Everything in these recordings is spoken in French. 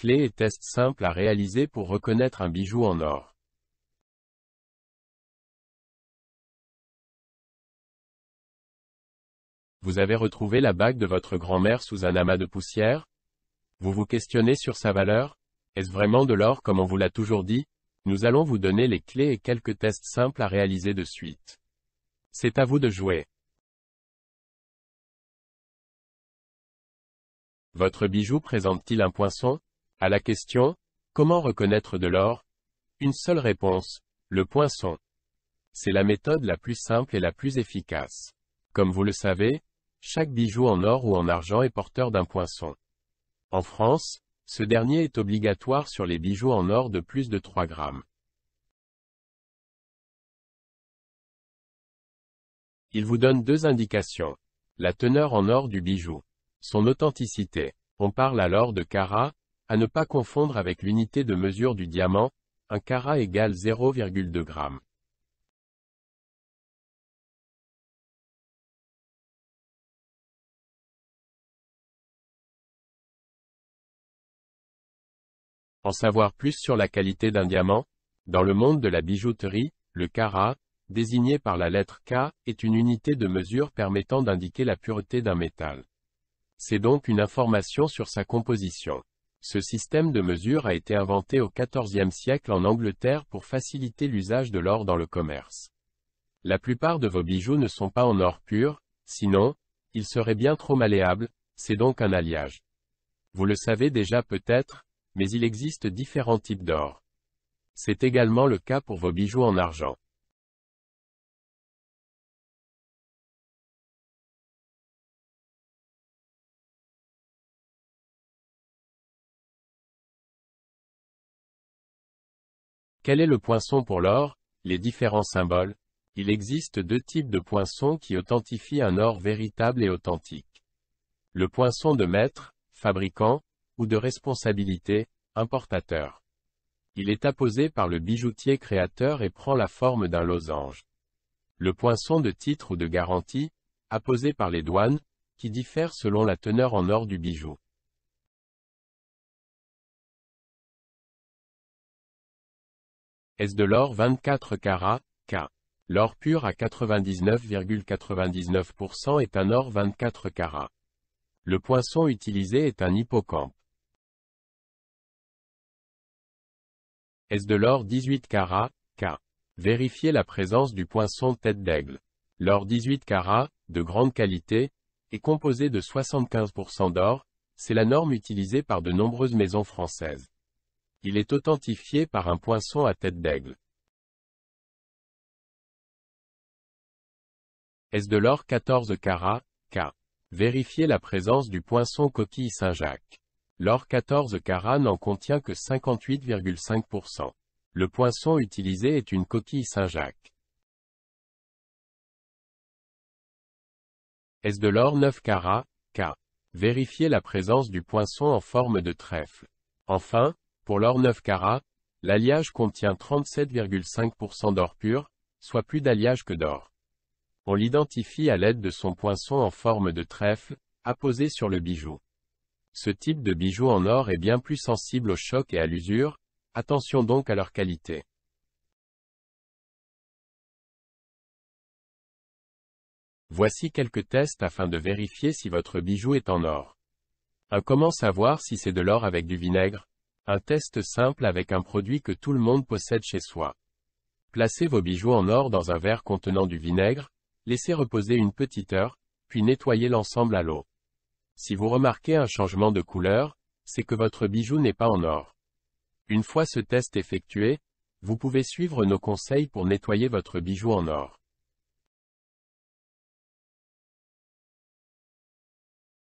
clés et tests simples à réaliser pour reconnaître un bijou en or. Vous avez retrouvé la bague de votre grand-mère sous un amas de poussière Vous vous questionnez sur sa valeur Est-ce vraiment de l'or comme on vous l'a toujours dit Nous allons vous donner les clés et quelques tests simples à réaliser de suite. C'est à vous de jouer. Votre bijou présente-t-il un poinçon à la question, comment reconnaître de l'or Une seule réponse, le poinçon. C'est la méthode la plus simple et la plus efficace. Comme vous le savez, chaque bijou en or ou en argent est porteur d'un poinçon. En France, ce dernier est obligatoire sur les bijoux en or de plus de 3 grammes. Il vous donne deux indications. La teneur en or du bijou. Son authenticité. On parle alors de carats, à ne pas confondre avec l'unité de mesure du diamant, un carat égale 0,2 g. En savoir plus sur la qualité d'un diamant Dans le monde de la bijouterie, le carat, désigné par la lettre K, est une unité de mesure permettant d'indiquer la pureté d'un métal. C'est donc une information sur sa composition. Ce système de mesure a été inventé au XIVe siècle en Angleterre pour faciliter l'usage de l'or dans le commerce. La plupart de vos bijoux ne sont pas en or pur, sinon, ils seraient bien trop malléables, c'est donc un alliage. Vous le savez déjà peut-être, mais il existe différents types d'or. C'est également le cas pour vos bijoux en argent. Quel est le poinçon pour l'or Les différents symboles. Il existe deux types de poinçons qui authentifient un or véritable et authentique. Le poinçon de maître, fabricant, ou de responsabilité, importateur. Il est apposé par le bijoutier créateur et prend la forme d'un losange. Le poinçon de titre ou de garantie, apposé par les douanes, qui diffère selon la teneur en or du bijou. Est de l'or 24 carats, K. L'or pur à 99,99% est un or 24 carats. Le poinçon utilisé est un hippocampe. Est de l'or 18 carats, K. Vérifiez la présence du poinçon tête d'aigle. L'or 18 carats, de grande qualité, est composé de 75% d'or, c'est la norme utilisée par de nombreuses maisons françaises. Il est authentifié par un poinçon à tête d'aigle. Est-ce de l'or 14 carats, K. Vérifiez la présence du poinçon coquille Saint-Jacques. L'or 14 carats n'en contient que 58,5%. Le poinçon utilisé est une coquille Saint-Jacques. est de l'or 9 carats, K. Vérifiez la présence du poinçon en forme de trèfle. Enfin, pour l'or 9 carats, l'alliage contient 37,5% d'or pur, soit plus d'alliage que d'or. On l'identifie à l'aide de son poinçon en forme de trèfle, apposé sur le bijou. Ce type de bijou en or est bien plus sensible au choc et à l'usure, attention donc à leur qualité. Voici quelques tests afin de vérifier si votre bijou est en or. 1. Comment savoir si c'est de l'or avec du vinaigre un test simple avec un produit que tout le monde possède chez soi. Placez vos bijoux en or dans un verre contenant du vinaigre, laissez reposer une petite heure, puis nettoyez l'ensemble à l'eau. Si vous remarquez un changement de couleur, c'est que votre bijou n'est pas en or. Une fois ce test effectué, vous pouvez suivre nos conseils pour nettoyer votre bijou en or.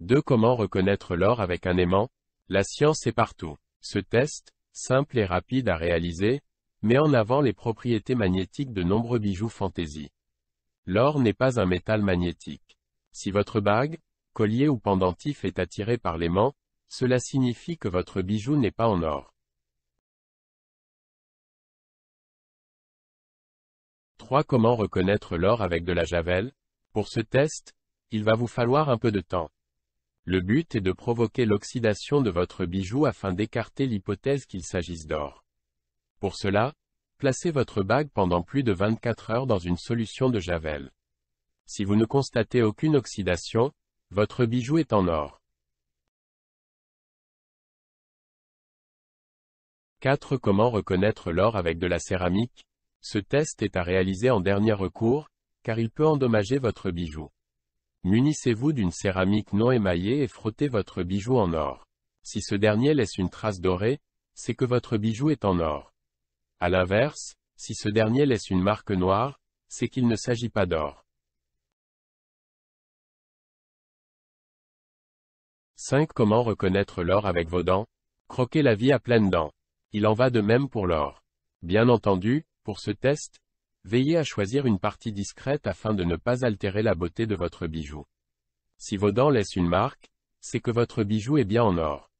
2. Comment reconnaître l'or avec un aimant La science est partout. Ce test, simple et rapide à réaliser, met en avant les propriétés magnétiques de nombreux bijoux fantaisie. L'or n'est pas un métal magnétique. Si votre bague, collier ou pendentif est attiré par l'aimant, cela signifie que votre bijou n'est pas en or. 3. Comment reconnaître l'or avec de la javel Pour ce test, il va vous falloir un peu de temps. Le but est de provoquer l'oxydation de votre bijou afin d'écarter l'hypothèse qu'il s'agisse d'or. Pour cela, placez votre bague pendant plus de 24 heures dans une solution de javel. Si vous ne constatez aucune oxydation, votre bijou est en or. 4. Comment reconnaître l'or avec de la céramique Ce test est à réaliser en dernier recours, car il peut endommager votre bijou. Munissez-vous d'une céramique non émaillée et frottez votre bijou en or. Si ce dernier laisse une trace dorée, c'est que votre bijou est en or. À l'inverse, si ce dernier laisse une marque noire, c'est qu'il ne s'agit pas d'or. 5. Comment reconnaître l'or avec vos dents Croquez la vie à pleines dents. Il en va de même pour l'or. Bien entendu, pour ce test, Veillez à choisir une partie discrète afin de ne pas altérer la beauté de votre bijou. Si vos dents laissent une marque, c'est que votre bijou est bien en or.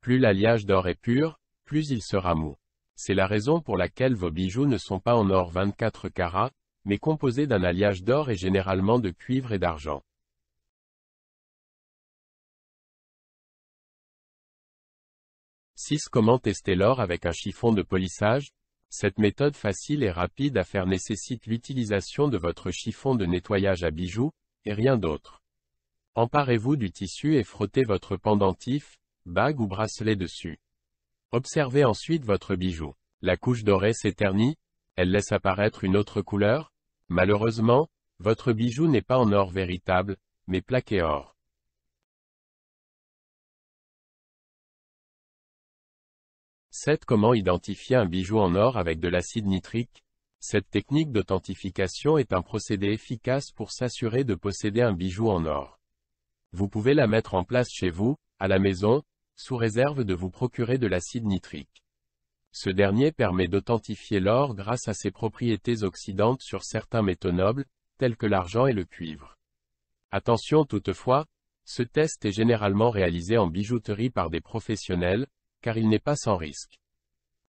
Plus l'alliage d'or est pur, plus il sera mou. C'est la raison pour laquelle vos bijoux ne sont pas en or 24 carats, mais composés d'un alliage d'or et généralement de cuivre et d'argent. Comment tester l'or avec un chiffon de polissage cette méthode facile et rapide à faire nécessite l'utilisation de votre chiffon de nettoyage à bijoux, et rien d'autre. Emparez-vous du tissu et frottez votre pendentif, bague ou bracelet dessus. Observez ensuite votre bijou. La couche dorée s'éternit, elle laisse apparaître une autre couleur. Malheureusement, votre bijou n'est pas en or véritable, mais plaqué or. 7. Comment identifier un bijou en or avec de l'acide nitrique Cette technique d'authentification est un procédé efficace pour s'assurer de posséder un bijou en or. Vous pouvez la mettre en place chez vous, à la maison, sous réserve de vous procurer de l'acide nitrique. Ce dernier permet d'authentifier l'or grâce à ses propriétés oxydantes sur certains métaux nobles, tels que l'argent et le cuivre. Attention toutefois, ce test est généralement réalisé en bijouterie par des professionnels, car il n'est pas sans risque.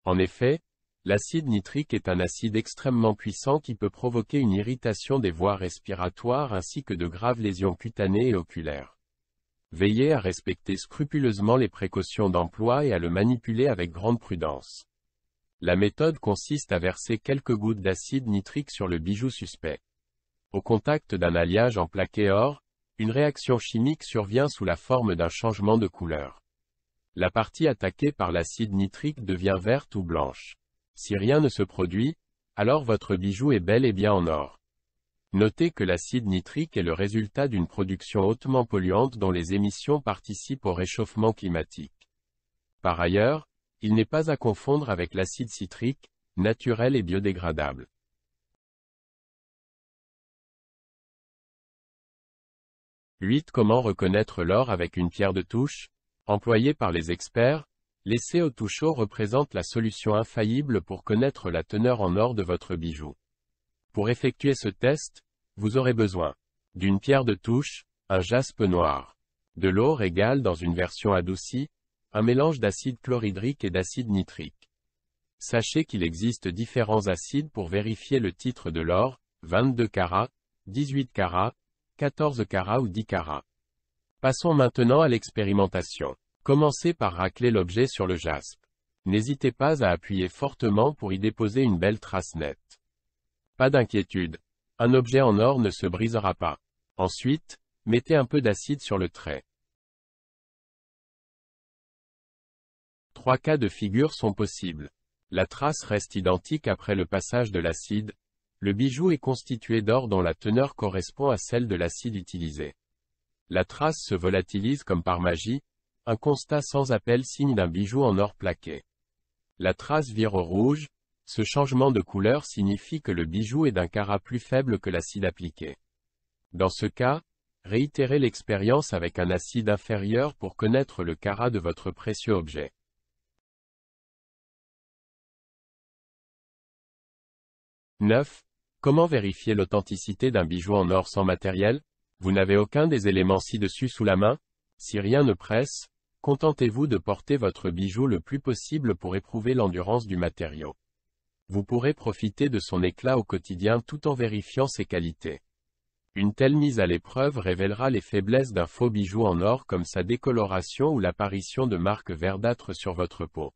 En effet, l'acide nitrique est un acide extrêmement puissant qui peut provoquer une irritation des voies respiratoires ainsi que de graves lésions cutanées et oculaires. Veillez à respecter scrupuleusement les précautions d'emploi et à le manipuler avec grande prudence. La méthode consiste à verser quelques gouttes d'acide nitrique sur le bijou suspect. Au contact d'un alliage en plaqué or, une réaction chimique survient sous la forme d'un changement de couleur. La partie attaquée par l'acide nitrique devient verte ou blanche. Si rien ne se produit, alors votre bijou est bel et bien en or. Notez que l'acide nitrique est le résultat d'une production hautement polluante dont les émissions participent au réchauffement climatique. Par ailleurs, il n'est pas à confondre avec l'acide citrique, naturel et biodégradable. 8. Comment reconnaître l'or avec une pierre de touche Employé par les experts, l'essai au touchot représente la solution infaillible pour connaître la teneur en or de votre bijou. Pour effectuer ce test, vous aurez besoin d'une pierre de touche, un jaspe noir, de l'or égal dans une version adoucie, un mélange d'acide chlorhydrique et d'acide nitrique. Sachez qu'il existe différents acides pour vérifier le titre de l'or, 22 carats, 18 carats, 14 carats ou 10 carats. Passons maintenant à l'expérimentation. Commencez par racler l'objet sur le jaspe. N'hésitez pas à appuyer fortement pour y déposer une belle trace nette. Pas d'inquiétude. Un objet en or ne se brisera pas. Ensuite, mettez un peu d'acide sur le trait. Trois cas de figure sont possibles. La trace reste identique après le passage de l'acide. Le bijou est constitué d'or dont la teneur correspond à celle de l'acide utilisé. La trace se volatilise comme par magie, un constat sans appel signe d'un bijou en or plaqué. La trace vire au rouge, ce changement de couleur signifie que le bijou est d'un carat plus faible que l'acide appliqué. Dans ce cas, réitérez l'expérience avec un acide inférieur pour connaître le carat de votre précieux objet. 9. Comment vérifier l'authenticité d'un bijou en or sans matériel vous n'avez aucun des éléments ci-dessus sous la main Si rien ne presse, contentez-vous de porter votre bijou le plus possible pour éprouver l'endurance du matériau. Vous pourrez profiter de son éclat au quotidien tout en vérifiant ses qualités. Une telle mise à l'épreuve révélera les faiblesses d'un faux bijou en or comme sa décoloration ou l'apparition de marques verdâtres sur votre peau.